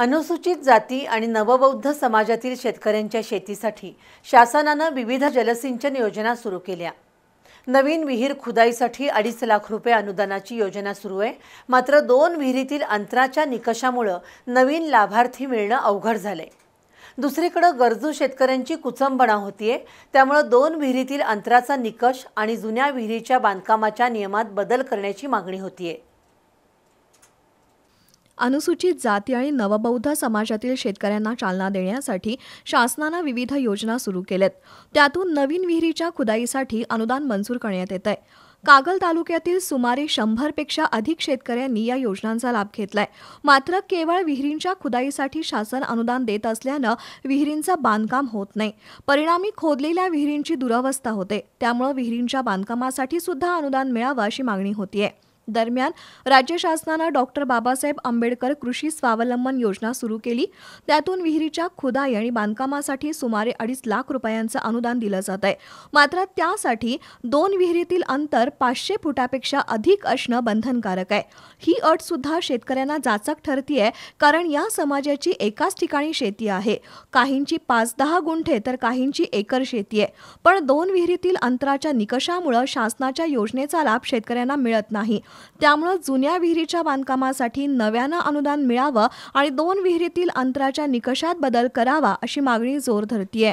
अनुसूचित जाती आणि नवबौद्ध समाजातील शेतकऱ्यांच्या शेतीसाठी शासनानं विविध जलसिंचन योजना सुरू केल्या नवीन विहीर खुदाईसाठी अडीच लाख रुपये अनुदानाची योजना सुरू आहे मात्र दोन विहिरीतील अंतराच्या निकषामुळं नवीन लाभार्थी मिळणं अवघड झालंय दुसरीकडं गरजू शेतकऱ्यांची कुचंबणा होतीये त्यामुळं दोन विहिरीतील अंतराचा निकष आणि जुन्या विहिरीच्या बांधकामाच्या नियमात बदल करण्याची मागणी होतीये अनुसूचित जाती आणि नवबौद्ध समाजातील शेतकऱ्यांना चालना देण्यासाठी शासनानं विविध योजना सुरू केल्यात त्यातून नवीन विहिरीच्या खुदाईसाठी अनुदान मंजूर करण्यात येत आहे कागल तालुक्यातील सुमारे शंभरपेक्षा अधिक शेतकऱ्यांनी या योजनांचा लाभ घेतलाय मात्र केवळ विहिरींच्या खुदाईसाठी शासन अनुदान देत असल्यानं विहिरींचं बांधकाम होत नाही परिणामी खोदलेल्या विहिरींची दुरावस्था होते त्यामुळे विहिरींच्या बांधकामासाठी सुद्धा अनुदान मिळावं अशी मागणी होतीये दरम्यान राज्य शासनानं डॉक्टर बाबासाहेब आंबेडकर कृषी स्वावलंबन योजना सुरू केली त्यातून विहिरीच्या खुदाई आणि बांधकामासाठी सुमारे अडीच लाख रुपयांचं अनुदान दिलं जात आहे मात्र त्यासाठी दोन विहिरीतील अंतर पाचशे फुटापेक्षा अधिक असणं बंधनकारक आहे ही अट सुद्धा शेतकऱ्यांना जाचक ठरतीये कारण या समाजाची एकाच ठिकाणी शेती आहे काहींची पाच दहा गुंठे तर काहींची एकर शेती आहे पण दोन विहिरीतील अंतराच्या निकषामुळे शासनाच्या योजनेचा लाभ शेतकऱ्यांना मिळत नाही त्यामुळे जुन्या विहिरीच्या बांधकामासाठी नव्यानं अनुदान मिळावं आणि दोन विहिरीतील अंतराच्या निकषात बदल करावा अशी मागणी जोर धरतीये